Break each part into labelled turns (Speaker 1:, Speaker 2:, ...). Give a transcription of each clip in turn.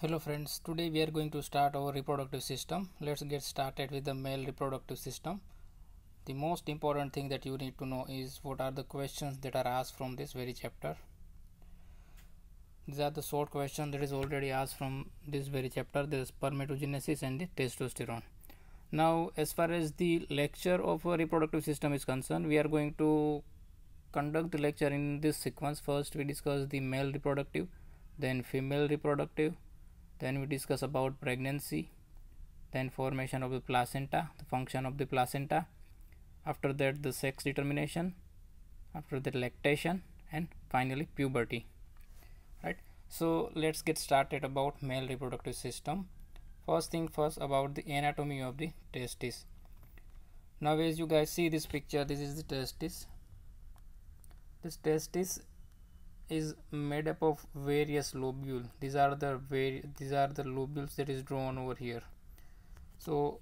Speaker 1: hello friends today we are going to start our reproductive system let's get started with the male reproductive system the most important thing that you need to know is what are the questions that are asked from this very chapter these are the short questions that is already asked from this very chapter the spermatogenesis and the testosterone now as far as the lecture of a reproductive system is concerned we are going to conduct the lecture in this sequence first we discuss the male reproductive then female reproductive then we discuss about pregnancy, then formation of the placenta, the function of the placenta. After that, the sex determination. After that, lactation, and finally puberty. Right. So let's get started about male reproductive system. First thing first about the anatomy of the testis. Now, as you guys see this picture, this is the testis. This testis is made up of various lobules these are the vari these are the lobules that is drawn over here so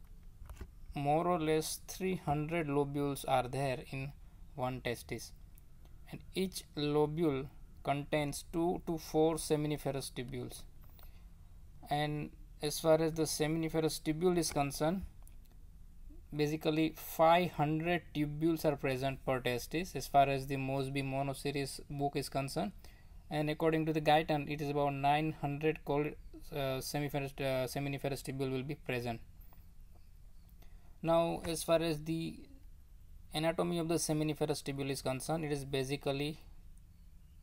Speaker 1: more or less 300 lobules are there in one testis and each lobule contains 2 to 4 seminiferous tubules and as far as the seminiferous tubule is concerned basically 500 tubules are present per testis as far as the Mosby series book is concerned and according to the Guyton it is about 900 cold uh, seminiferous, uh, seminiferous tubule will be present. Now as far as the anatomy of the seminiferous tubule is concerned it is basically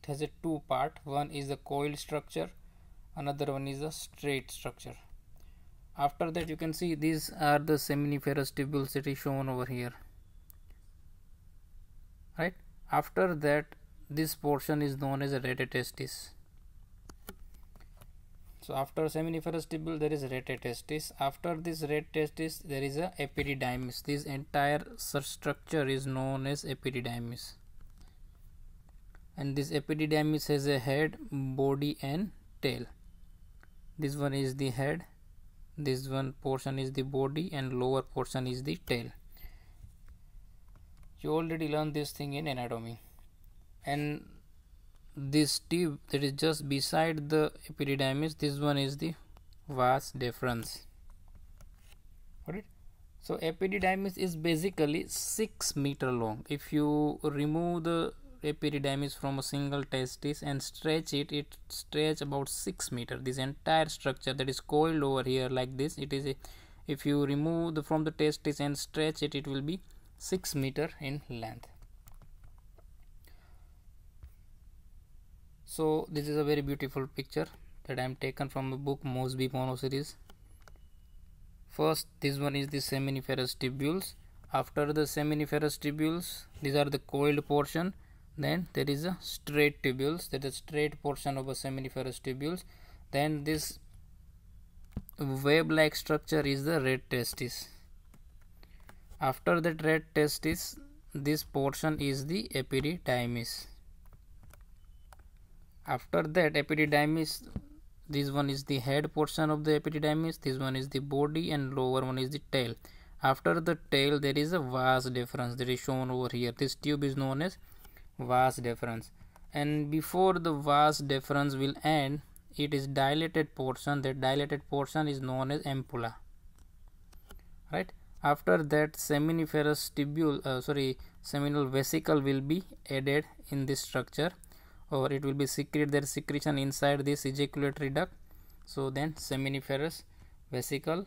Speaker 1: it has a two part one is the coiled structure another one is a straight structure after that you can see these are the seminiferous tubules that is shown over here right after that this portion is known as a testis so after seminiferous tubule there is testis after this testis there is a epididymis this entire structure is known as epididymis and this epididymis has a head body and tail this one is the head this one portion is the body and lower portion is the tail you already learned this thing in anatomy and this tube that is just beside the epididymis this one is the vas deferens got it so epididymis is basically 6 meter long if you remove the epididymis from a single testis and stretch it it stretch about 6 meter this entire structure that is coiled over here like this it is a, if you remove the, from the testis and stretch it it will be 6 meter in length so this is a very beautiful picture that I am taken from the book Mosby Mono series first this one is the seminiferous tubules after the seminiferous tubules these are the coiled portion then there is a straight tubules that is straight portion of a seminiferous tubules then this wave like structure is the red testis after that red testis this portion is the epididymis after that epididymis this one is the head portion of the epididymis this one is the body and lower one is the tail after the tail there is a vast difference that is shown over here this tube is known as vast deference and before the vast deference will end it is dilated portion that dilated portion is known as ampulla right after that seminiferous tubule uh, sorry seminal vesicle will be added in this structure or it will be secret their secretion inside this ejaculatory duct so then seminiferous vesicle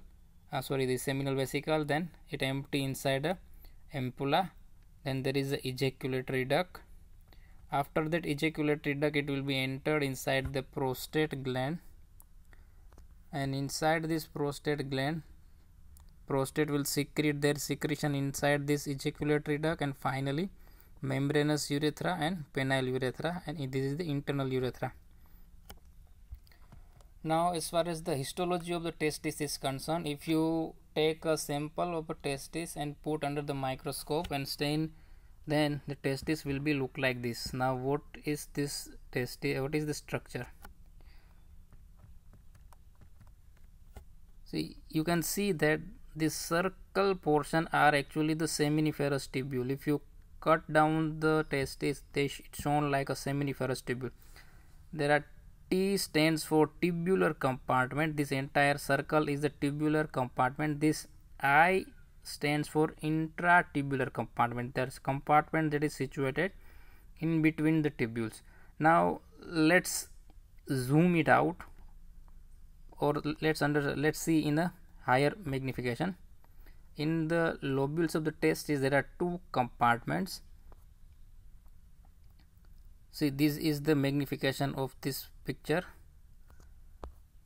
Speaker 1: uh, sorry the seminal vesicle then it empty inside the ampulla then there is the ejaculatory duct after that ejaculatory duct it will be entered inside the prostate gland and inside this prostate gland prostate will secrete their secretion inside this ejaculatory duct and finally membranous urethra and penile urethra and this is the internal urethra now as far as the histology of the testis is concerned if you take a sample of a testis and put under the microscope and stain then the testis will be look like this now what is this testis what is the structure see you can see that the circle portion are actually the seminiferous tubule if you cut down the testis they shown like a seminiferous tubule there are T stands for tubular compartment this entire circle is the tubular compartment this I stands for intratubular compartment There's compartment that is situated in between the tubules now let's zoom it out or let's under let's see in a higher magnification in the lobules of the testis there are two compartments see this is the magnification of this picture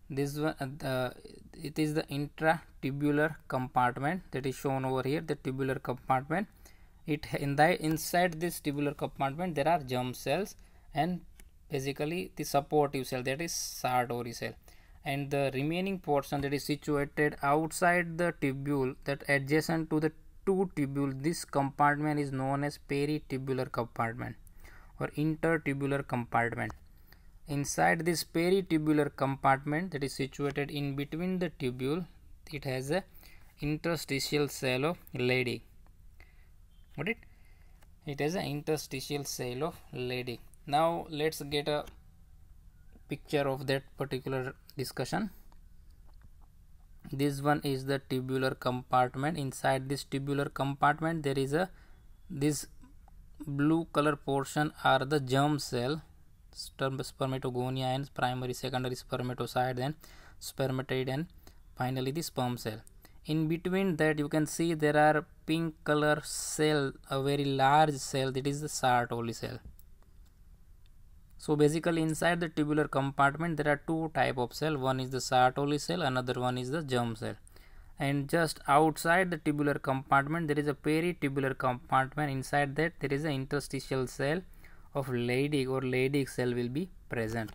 Speaker 1: this one uh, it is the intratubular compartment that is shown over here the tubular compartment it in the inside this tubular compartment there are germ cells and basically the supportive cell that is Sartori cell and the remaining portion that is situated outside the tubule that adjacent to the two tubule this compartment is known as peritubular compartment or intertubular compartment Inside this peritubular compartment that is situated in between the tubule, it has a interstitial cell of lady. What it? It has an interstitial cell of lady. Now let's get a picture of that particular discussion. This one is the tubular compartment. Inside this tubular compartment, there is a this blue color portion are the germ cell term spermatogonia and primary secondary spermatocyte then spermatid and finally the sperm cell in between that you can see there are pink color cell a very large cell that is the Sartori cell so basically inside the tubular compartment there are two type of cell one is the Sartori cell another one is the germ cell and just outside the tubular compartment there is a peritubular compartment inside that there is an interstitial cell of Leydig or Leydig cell will be present.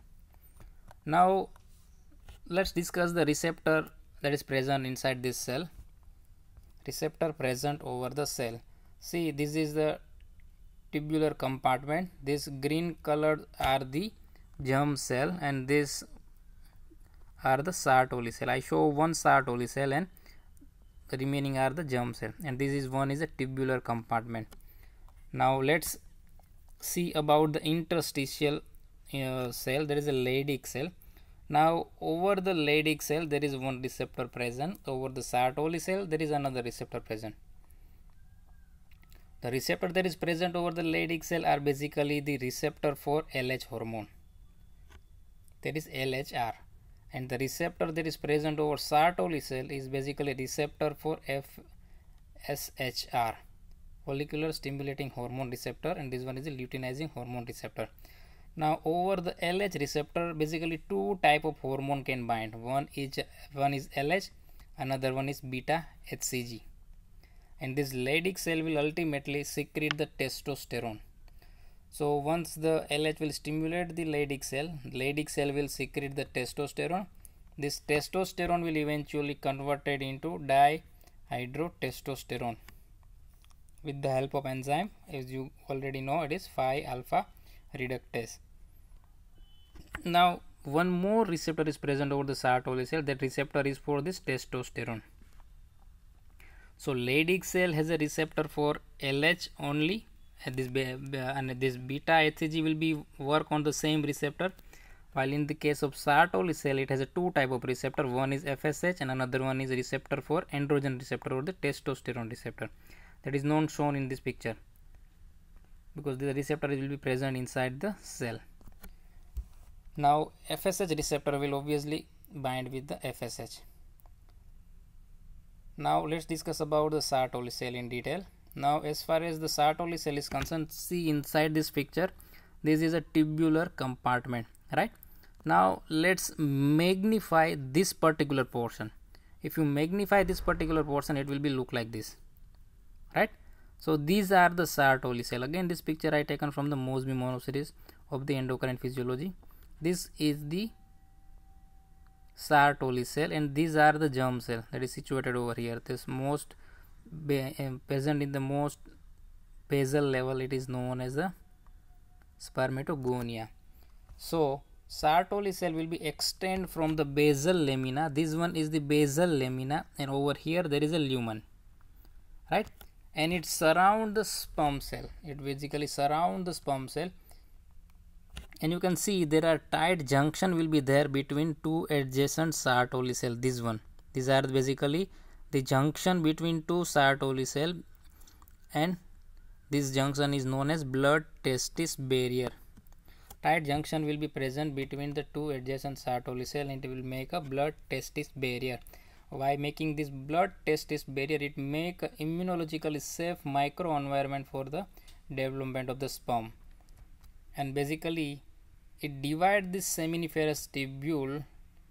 Speaker 1: Now let's discuss the receptor that is present inside this cell. Receptor present over the cell. See this is the tubular compartment. This green colored are the germ cell and this are the Sartoli cell. I show one Sartoli cell and the remaining are the germ cell and this is one is a tubular compartment. Now let's see about the interstitial uh, cell there is a Leydig cell now over the Leydig cell there is one receptor present over the Sertoli cell there is another receptor present the receptor that is present over the Leydig cell are basically the receptor for LH hormone that is LHR and the receptor that is present over Sertoli cell is basically receptor for FSHR follicular stimulating hormone receptor and this one is the luteinizing hormone receptor now over the LH receptor basically two type of hormone can bind one is one is LH another one is beta HCG and this Leydig cell will ultimately secrete the testosterone so once the LH will stimulate the Leydig cell Leydig cell will secrete the testosterone this testosterone will eventually converted into dihydrotestosterone with the help of enzyme as you already know it is 5 alpha reductase. Now one more receptor is present over the Sertoli cell that receptor is for this testosterone. So Leydig cell has a receptor for LH only and this, and this beta HCG will be work on the same receptor while in the case of Sertoli cell it has a two type of receptor one is FSH and another one is receptor for androgen receptor or the testosterone receptor that is not shown in this picture because the receptor will be present inside the cell. Now FSH receptor will obviously bind with the FSH. Now let's discuss about the Sartori cell in detail. Now as far as the Sartori cell is concerned, see inside this picture, this is a tubular compartment, right? Now let's magnify this particular portion. If you magnify this particular portion, it will be look like this right so these are the Sartori cell again this picture I taken from the Mosby mono series of the endocrine physiology this is the Sartori cell and these are the germ cell that is situated over here this most eh, present in the most basal level it is known as the spermatogonia so Sartori cell will be extend from the basal lamina this one is the basal lamina and over here there is a lumen right and it surround the sperm cell it basically surround the sperm cell and you can see there are tight junction will be there between two adjacent sertoli cell this one these are basically the junction between two sertoli cell and this junction is known as blood testis barrier tight junction will be present between the two adjacent sertoli cell and it will make a blood testis barrier by making this blood test is barrier, it make immunological safe microenvironment for the development of the sperm. And basically, it divide this seminiferous tubule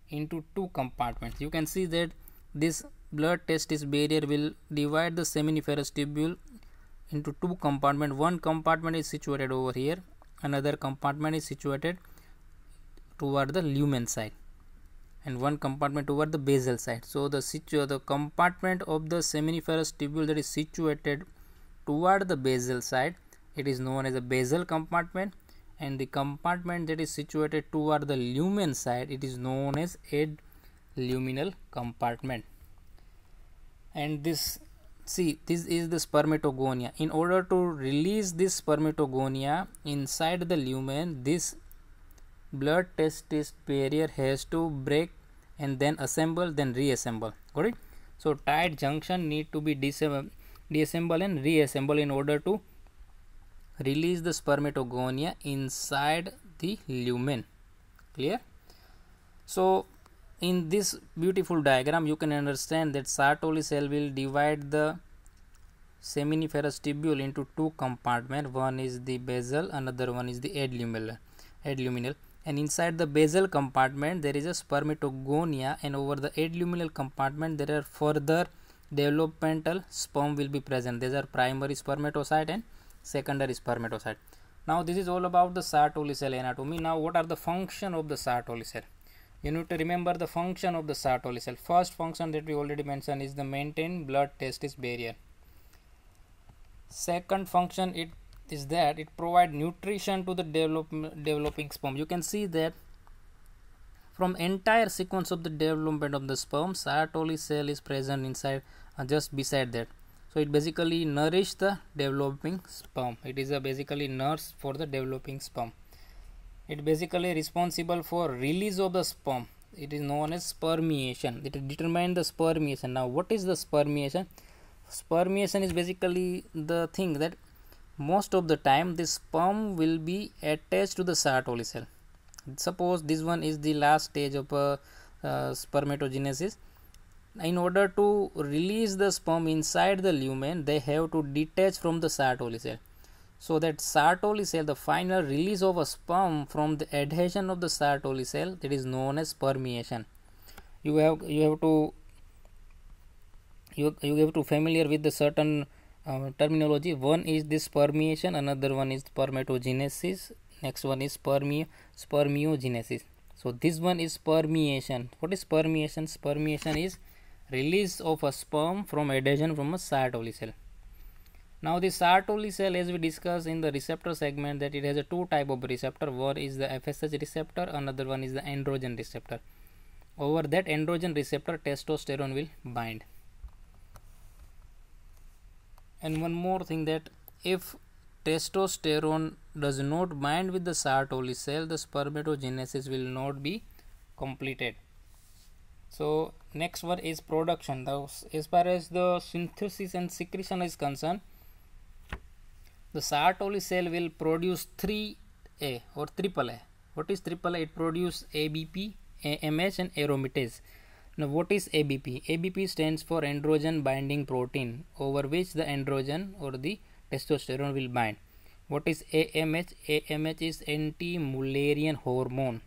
Speaker 1: into two compartments. You can see that this blood test is barrier will divide the seminiferous tubule into two compartments. One compartment is situated over here, another compartment is situated toward the lumen side and one compartment over the basal side. So the situ the compartment of the seminiferous tubule that is situated toward the basal side, it is known as a basal compartment and the compartment that is situated toward the lumen side, it is known as adluminal compartment. And this, see, this is the spermatogonia. In order to release this spermatogonia inside the lumen, this blood test is barrier has to break and then assemble then reassemble got it so tight junction need to be disassemble disassemble and reassemble in order to release the spermatogonia inside the lumen clear so in this beautiful diagram you can understand that sartoli cell will divide the seminiferous tubule into two compartments one is the basal another one is the adluminal adluminal and inside the basal compartment there is a spermatogonia and over the adluminal compartment there are further developmental sperm will be present these are primary spermatocyte and secondary spermatocyte now this is all about the sartoli cell anatomy now what are the function of the sartoli cell you need to remember the function of the sartoli cell first function that we already mentioned is the maintain blood testis barrier second function it is that it provide nutrition to the develop, developing sperm you can see that from entire sequence of the development of the sperm Sartoli cell is present inside uh, just beside that so it basically nourish the developing sperm it is a basically nurse for the developing sperm it basically responsible for release of the sperm it is known as spermiation it determine the spermiation now what is the spermiation spermiation is basically the thing that most of the time this sperm will be attached to the Sertoli cell suppose this one is the last stage of uh, uh, spermatogenesis in order to release the sperm inside the lumen they have to detach from the Sertoli cell so that Sertoli cell the final release of a sperm from the adhesion of the Sertoli cell that is known as permeation you have you have to you, you have to familiar with the certain um, terminology one is this permeation another one is spermatogenesis next one is spermio spermiogenesis so this one is permeation what is permeation Spermiation is release of a sperm from adhesion from a Sertoli cell now the Sertoli cell as we discussed in the receptor segment that it has a two type of receptor one is the FSH receptor another one is the androgen receptor over that androgen receptor testosterone will bind and one more thing that if testosterone does not bind with the Sertoli cell the spermatogenesis will not be completed so next one is production as far as the synthesis and secretion is concerned the Sertoli cell will produce 3a or triple a what is triple a it produces abp amh and aromatase now what is ABP? ABP stands for androgen binding protein over which the androgen or the testosterone will bind. What is AMH? AMH is anti-mullerian hormone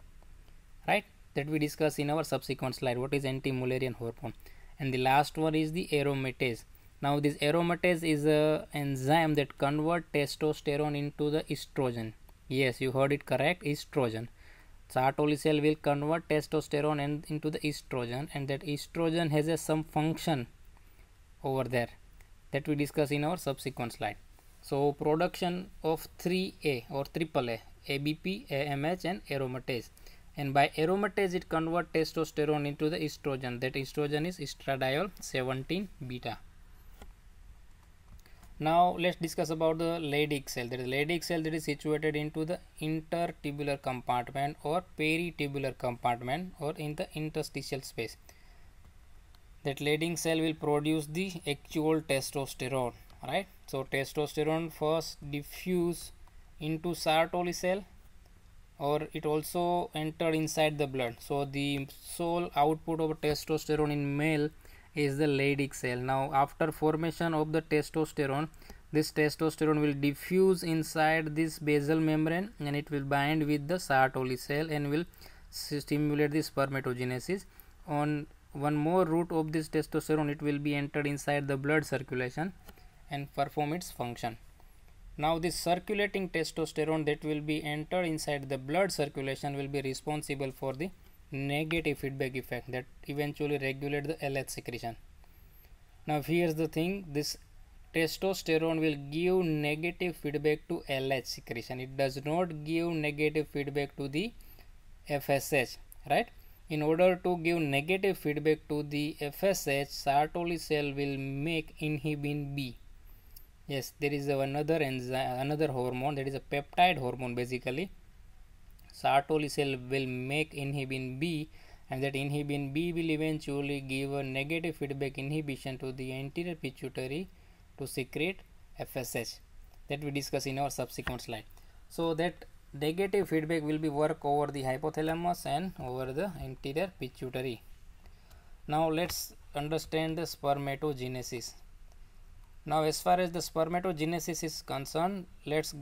Speaker 1: right that we discuss in our subsequent slide what is anti-mullerian hormone and the last one is the aromatase. Now this aromatase is a enzyme that convert testosterone into the estrogen. Yes you heard it correct estrogen Sartolithiol will convert testosterone and into the estrogen and that estrogen has a some function over there that we discuss in our subsequent slide. So production of 3A or triple A, ABP, AMH and aromatase and by aromatase it convert testosterone into the estrogen that estrogen is estradiol 17 beta now let's discuss about the Leydig cell that is Leydig cell that is situated into the intertubular compartment or peritubular compartment or in the interstitial space that Leydig cell will produce the actual testosterone right so testosterone first diffuse into Sertoli cell or it also enter inside the blood so the sole output of testosterone in male is the Leydig cell. Now after formation of the testosterone, this testosterone will diffuse inside this basal membrane and it will bind with the Sertoli cell and will stimulate the spermatogenesis. On one more route of this testosterone, it will be entered inside the blood circulation and perform its function. Now this circulating testosterone that will be entered inside the blood circulation will be responsible for the negative feedback effect that eventually regulate the LH secretion. Now here's the thing this testosterone will give negative feedback to LH secretion it does not give negative feedback to the FSH right in order to give negative feedback to the FSH Sartori cell will make inhibin B yes there is another enzyme another hormone that is a peptide hormone basically Sertoli cell will make inhibin B and that inhibin B will eventually give a negative feedback inhibition to the anterior pituitary to secrete FSH that we discuss in our subsequent slide. So that negative feedback will be work over the hypothalamus and over the anterior pituitary. Now let's understand the spermatogenesis. Now as far as the spermatogenesis is concerned, let's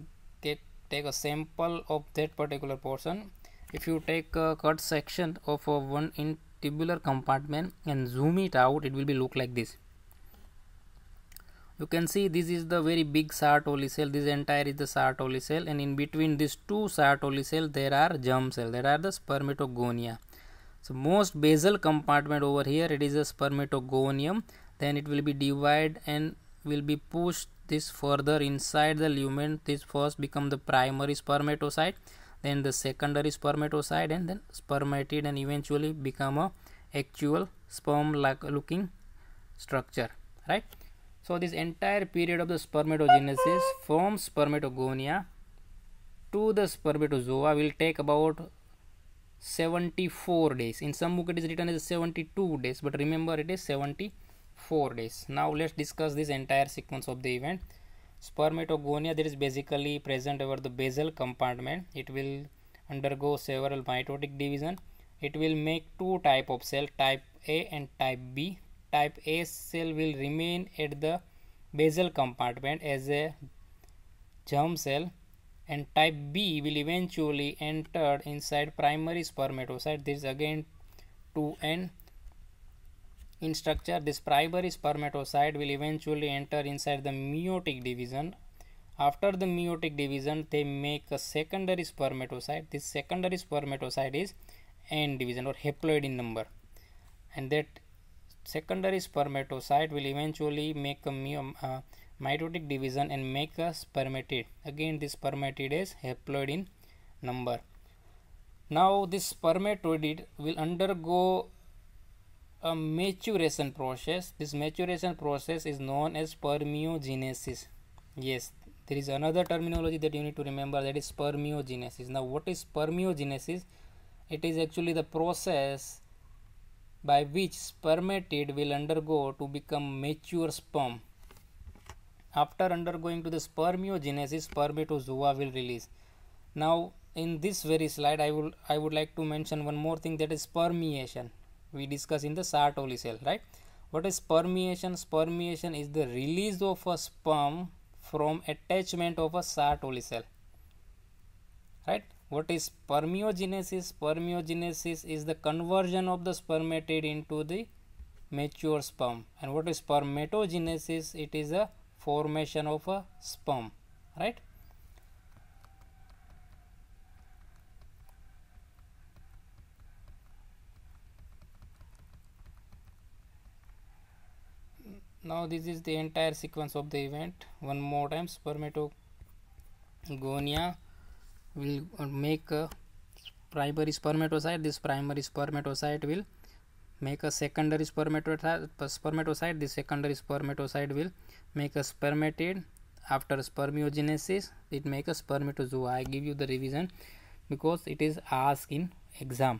Speaker 1: get take a sample of that particular portion if you take a cut section of one in tubular compartment and zoom it out it will be look like this you can see this is the very big Sartoli cell this entire is the Sartoli cell and in between these two Sartoli cell there are germ cell there are the spermatogonia so most basal compartment over here it is a spermatogonium then it will be divided and will be pushed this further inside the lumen this first become the primary spermatocyte then the secondary spermatocyte and then spermatid and eventually become a actual sperm like looking structure right so this entire period of the spermatogenesis from spermatogonia to the spermatozoa will take about 74 days in some book it is written as 72 days but remember it is 70 4 days. Now let's discuss this entire sequence of the event. Spermatogonia that is basically present over the basal compartment. It will undergo several mitotic division. It will make two type of cell type A and type B. Type A cell will remain at the basal compartment as a germ cell and type B will eventually enter inside primary spermatocyte. This is again 2 n. In structure, this primary spermatocyte will eventually enter inside the meiotic division. After the meiotic division, they make a secondary spermatocyte. This secondary spermatocyte is N division or haploid in number. And that secondary spermatocyte will eventually make a uh, mitotic division and make a spermatid. Again, this spermatid is haploid in number. Now, this spermatid will undergo a maturation process this maturation process is known as spermiogenesis yes there is another terminology that you need to remember that is spermiogenesis now what is spermiogenesis it is actually the process by which spermatid will undergo to become mature sperm after undergoing to the spermiogenesis spermatozoa will release now in this very slide i will i would like to mention one more thing that is spermiation we discuss in the Sartori cell right what is spermiation spermiation is the release of a sperm from attachment of a Sartori cell right what is spermiogenesis spermiogenesis is the conversion of the spermatid into the mature sperm and what is spermatogenesis it is a formation of a sperm right now this is the entire sequence of the event one more time spermatogonia will uh, make a primary spermatocyte this primary spermatocyte will make a secondary spermatocyte uh, spermatocyte this secondary spermatocyte will make a spermatid after spermiogenesis it make a spermatozoa i give you the revision because it is asked in exam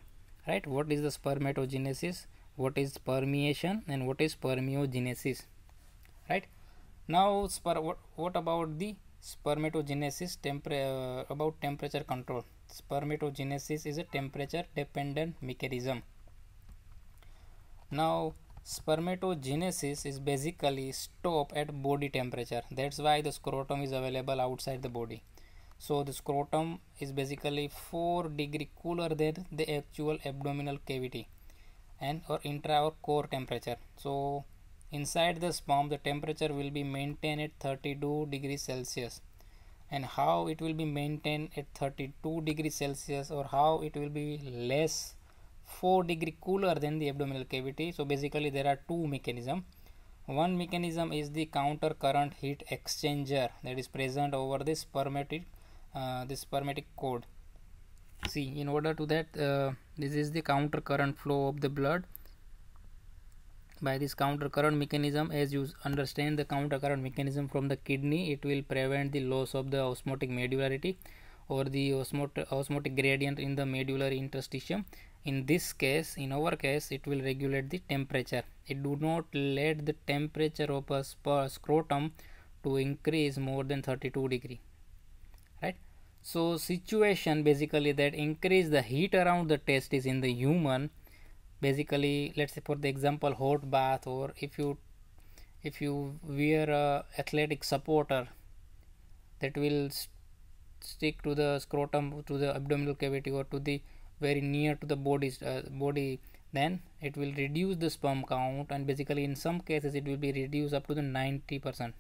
Speaker 1: right what is the spermatogenesis what is permeation and what is spermiogenesis right now what, what about the spermatogenesis temper uh, about temperature control spermatogenesis is a temperature dependent mechanism now spermatogenesis is basically stop at body temperature that's why the scrotum is available outside the body so the scrotum is basically 4 degree cooler than the actual abdominal cavity and or intra or core temperature so Inside the sperm, the temperature will be maintained at 32 degrees Celsius. And how it will be maintained at 32 degrees Celsius or how it will be less 4 degree cooler than the abdominal cavity. So basically there are two mechanism. One mechanism is the counter current heat exchanger that is present over the spermatic, uh, the spermatic cord. See in order to that uh, this is the counter current flow of the blood by this counter current mechanism as you understand the counter current mechanism from the kidney it will prevent the loss of the osmotic medullarity or the osmot osmotic gradient in the medullary interstitium in this case in our case it will regulate the temperature it do not let the temperature of a scrotum to increase more than 32 degree right so situation basically that increase the heat around the testis in the human basically let's say for the example hot bath or if you if you wear a athletic supporter that will st stick to the scrotum to the abdominal cavity or to the very near to the body uh, body then it will reduce the sperm count and basically in some cases it will be reduced up to the 90 percent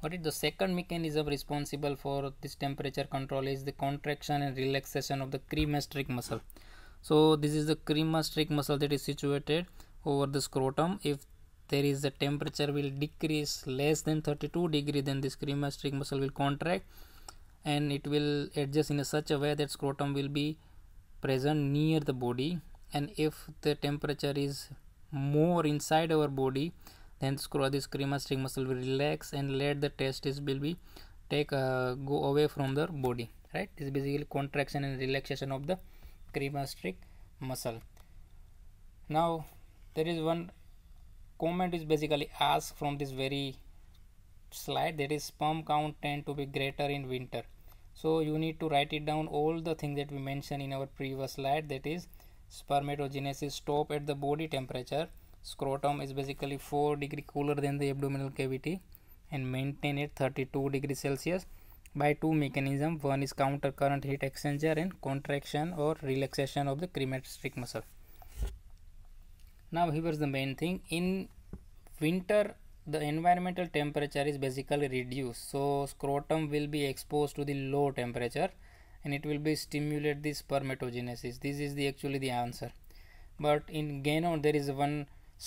Speaker 1: what is the second mechanism responsible for this temperature control is the contraction and relaxation of the cremastric muscle so this is the cremasteric muscle that is situated over the scrotum if there is a temperature will decrease less than 32 degree then this cremasteric muscle will contract and it will adjust in a such a way that scrotum will be present near the body and if the temperature is more inside our body then this cremasteric muscle will relax and let the testis will be take uh, go away from the body right this is basically contraction and relaxation of the cremastic muscle now there is one comment is basically asked from this very slide that is sperm count tend to be greater in winter so you need to write it down all the things that we mentioned in our previous slide that is spermatogenesis stop at the body temperature scrotum is basically 4 degree cooler than the abdominal cavity and maintain it 32 degree celsius by two mechanism, one is counter current heat exchanger and contraction or relaxation of the crematoric muscle now here's the main thing in winter the environmental temperature is basically reduced so scrotum will be exposed to the low temperature and it will be stimulate the spermatogenesis this is the actually the answer but in Gano there is one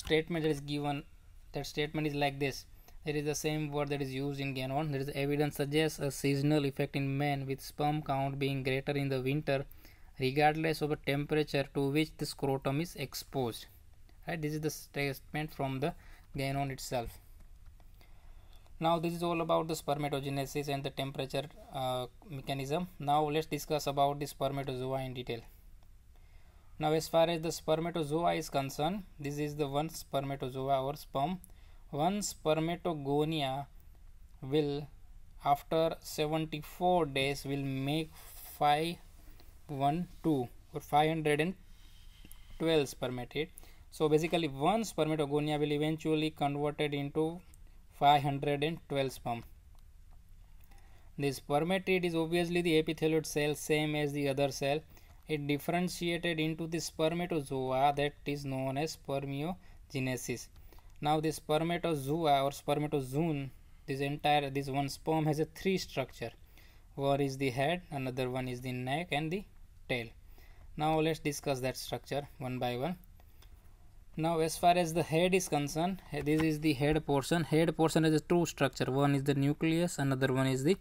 Speaker 1: statement that is given that statement is like this there is the same word that is used in Ganon. There is evidence suggests a seasonal effect in men with sperm count being greater in the winter regardless of the temperature to which the scrotum is exposed. Right? This is the statement from the Ganon itself. Now this is all about the spermatogenesis and the temperature uh, mechanism. Now let's discuss about the spermatozoa in detail. Now as far as the spermatozoa is concerned, this is the one spermatozoa or sperm once spermatogonia will after 74 days will make 512 or 512 permitted. So basically one spermatogonia will eventually converted into 512 sperm. This spermatid is obviously the epithelioid cell same as the other cell. It differentiated into the spermatozoa that is known as spermiogenesis now this spermatozoa or spermatozoon this entire this one sperm has a three structure one is the head another one is the neck and the tail now let's discuss that structure one by one now as far as the head is concerned this is the head portion head portion is a two structure one is the nucleus another one is the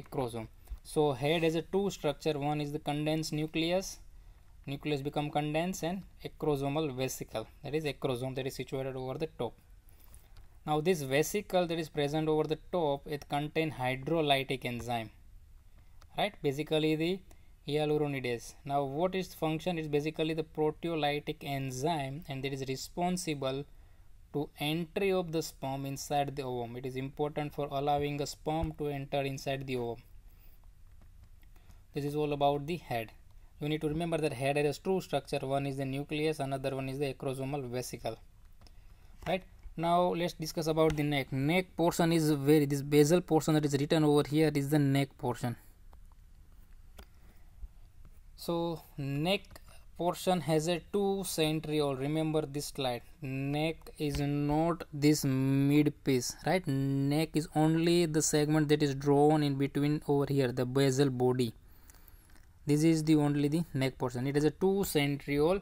Speaker 1: acrosome so head has a two structure one is the condensed nucleus nucleus become condensed and acrosomal vesicle that is acrosome that is situated over the top. Now this vesicle that is present over the top it contain hydrolytic enzyme right basically the hyaluronidase. Now what is function is basically the proteolytic enzyme and that is responsible to entry of the sperm inside the ovum. It is important for allowing a sperm to enter inside the ovum. This is all about the head you need to remember that header has two structure one is the nucleus another one is the acrosomal vesicle right now let's discuss about the neck neck portion is very this basal portion that is written over here is the neck portion so neck portion has a two centriole remember this slide neck is not this mid piece right neck is only the segment that is drawn in between over here the basal body this is the only the neck portion it has a two centriole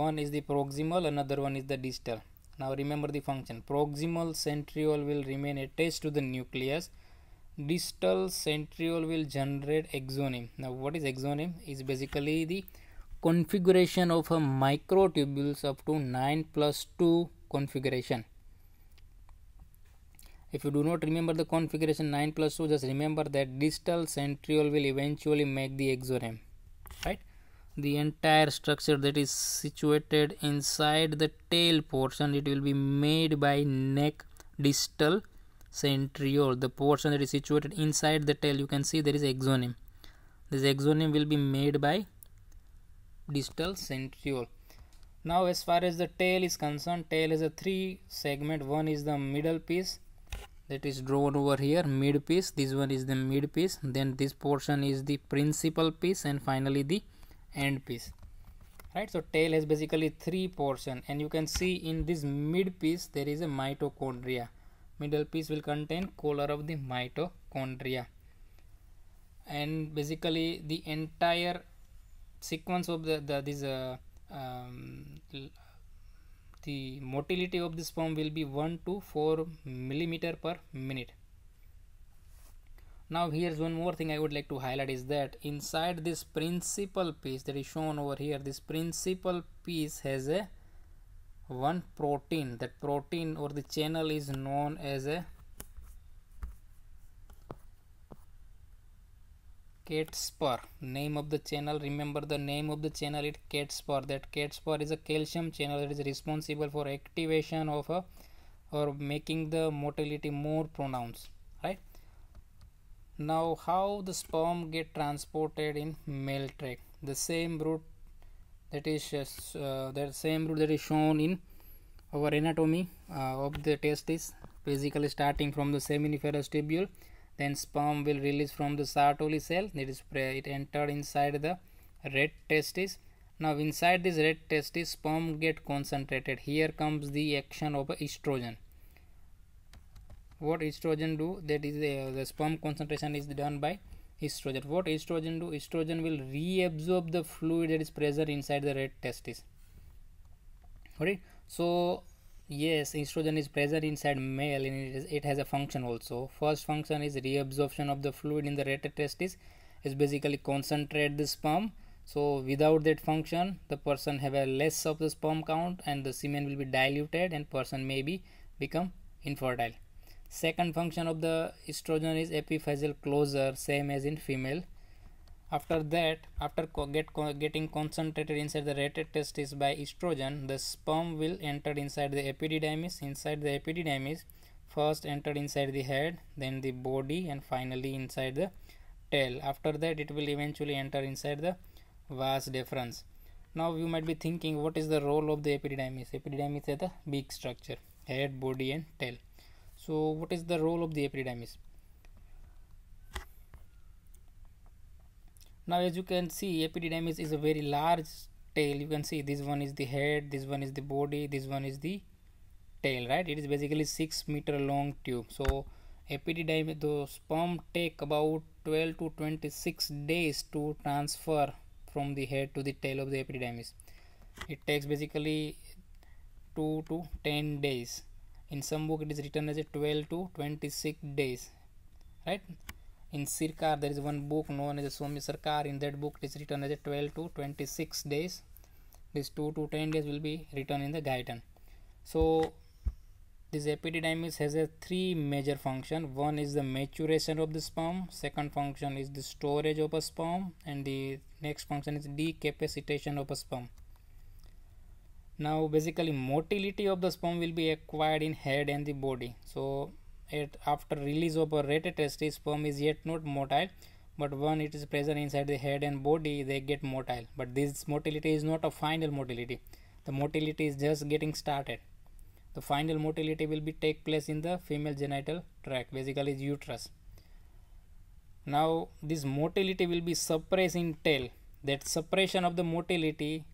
Speaker 1: one is the proximal another one is the distal now remember the function proximal centriole will remain attached to the nucleus distal centriole will generate exoneme now what is exoneme is basically the configuration of a microtubules up to 9 plus 2 configuration if you do not remember the configuration 9 plus 2 just remember that distal centriole will eventually make the exorem right the entire structure that is situated inside the tail portion it will be made by neck distal centriole the portion that is situated inside the tail you can see there is exoneme this exoneme will be made by distal centriole now as far as the tail is concerned tail is a three segment one is the middle piece that is drawn over here mid piece this one is the mid piece then this portion is the principal piece and finally the end piece right so tail has basically three portion and you can see in this mid piece there is a mitochondria middle piece will contain color of the mitochondria and basically the entire sequence of the, the this uh, um, the motility of this pump will be 1 to 4 millimeter per minute now here's one more thing i would like to highlight is that inside this principal piece that is shown over here this principal piece has a one protein that protein or the channel is known as a Catspur name of the channel remember the name of the channel it Catspur that Catspur is a calcium channel that is responsible for activation of a uh, or making the motility more pronounced right now how the sperm get transported in male tract the same route that is uh, uh that same route that is shown in our anatomy uh, of the testis basically starting from the seminiferous tubule then sperm will release from the Sartori cell that is it entered inside the red testis now inside this red testis sperm get concentrated here comes the action of estrogen what estrogen do that is the, uh, the sperm concentration is done by estrogen what estrogen do estrogen will reabsorb the fluid that is present inside the red testis Okay, so Yes, estrogen is present inside male and it, is, it has a function also. First function is reabsorption of the fluid in the rated testis is basically concentrate the sperm. So without that function, the person have a less of the sperm count and the semen will be diluted and person may be become infertile. Second function of the estrogen is epiphyseal closure same as in female after that, after co get co getting concentrated inside the rated testis by estrogen, the sperm will enter inside the epididymis. Inside the epididymis, first enter inside the head, then the body, and finally inside the tail. After that, it will eventually enter inside the vas deferens. Now you might be thinking, what is the role of the epididymis? Epididymis is the big structure, head, body, and tail. So, what is the role of the epididymis? now as you can see epididymis is a very large tail you can see this one is the head this one is the body this one is the tail right it is basically 6 meter long tube so epididymis the sperm take about 12 to 26 days to transfer from the head to the tail of the epididymis it takes basically 2 to 10 days in some book it is written as a 12 to 26 days right in Sirkar there is one book known as Swami Sarkar in that book it is written as 12 to 26 days this 2 to 10 days will be written in the Gaitan so this epididymis has a three major function one is the maturation of the sperm second function is the storage of a sperm and the next function is decapacitation of a sperm now basically motility of the sperm will be acquired in head and the body so yet after release of a rated testis sperm is yet not motile but when it is present inside the head and body they get motile but this motility is not a final motility the motility is just getting started the final motility will be take place in the female genital tract basically uterus now this motility will be suppressed in tail that suppression of the motility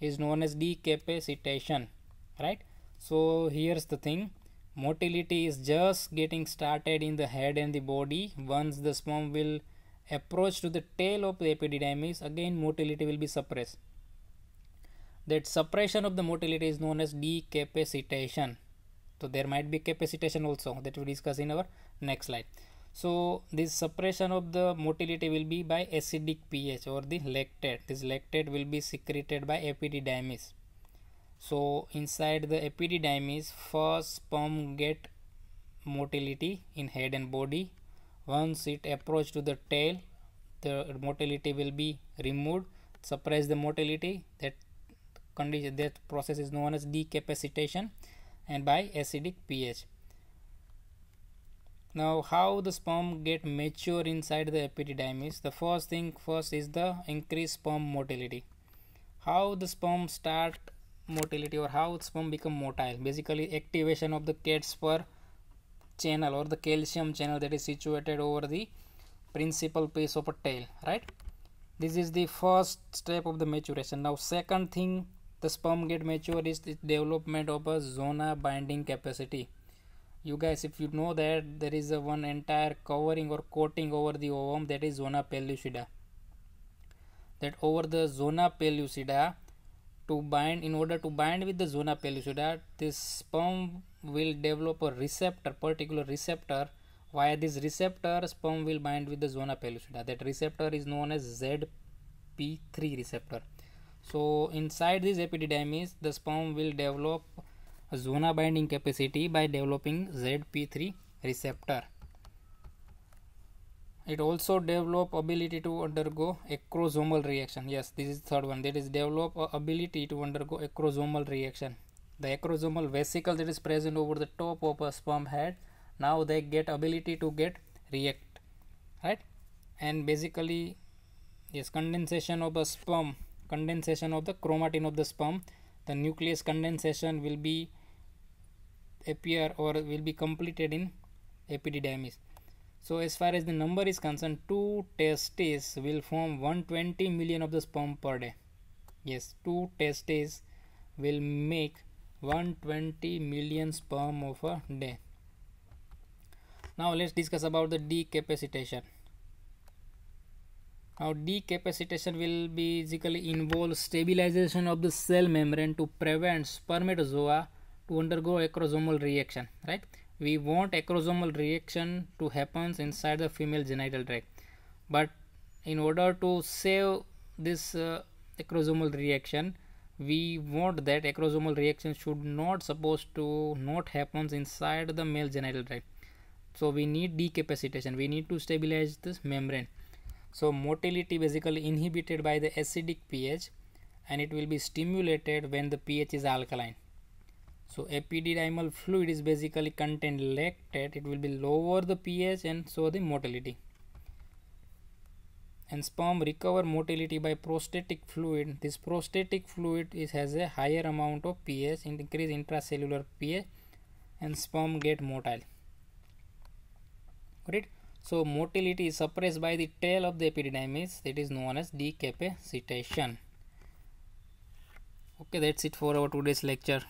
Speaker 1: is known as decapacitation right so here's the thing motility is just getting started in the head and the body once the sperm will approach to the tail of the epididymis again motility will be suppressed that suppression of the motility is known as decapacitation so there might be capacitation also that we discuss in our next slide so this suppression of the motility will be by acidic ph or the lactate this lactate will be secreted by epididymis so inside the epididymis first sperm get motility in head and body once it approach to the tail the motility will be removed suppress the motility that condition that process is known as decapacitation and by acidic pH now how the sperm get mature inside the epididymis the first thing first is the increased sperm motility how the sperm start motility or how sperm become motile basically activation of the for channel or the calcium channel that is situated over the principal piece of a tail right this is the first step of the maturation now second thing the sperm get mature is the development of a zona binding capacity you guys if you know that there is a one entire covering or coating over the ovum that is zona pellucida that over the zona pellucida to bind in order to bind with the zona pellucida this sperm will develop a receptor particular receptor via this receptor sperm will bind with the zona pellucida that receptor is known as zp3 receptor so inside this epididymis the sperm will develop zona binding capacity by developing zp3 receptor it also develop ability to undergo acrosomal reaction yes this is third one that is develop ability to undergo acrosomal reaction the acrosomal vesicle that is present over the top of a sperm head now they get ability to get react right and basically yes condensation of a sperm condensation of the chromatin of the sperm the nucleus condensation will be appear or will be completed in epididymis so as far as the number is concerned, two testes will form 120 million of the sperm per day. Yes, two testes will make 120 million sperm of a day. Now let's discuss about the decapacitation. Now decapacitation will basically involve stabilization of the cell membrane to prevent spermatozoa to undergo a chromosomal reaction, right? we want acrosomal reaction to happens inside the female genital tract but in order to save this uh, acrosomal reaction we want that acrosomal reaction should not supposed to not happens inside the male genital tract so we need decapacitation we need to stabilize this membrane so motility basically inhibited by the acidic ph and it will be stimulated when the ph is alkaline so epididymal fluid is basically contained lactate it will be lower the ph and so the motility and sperm recover motility by prostatic fluid this prostatic fluid is has a higher amount of ph increase intracellular ph and sperm get motile right so motility is suppressed by the tail of the epididymis that is known as decapacitation okay that's it for our today's lecture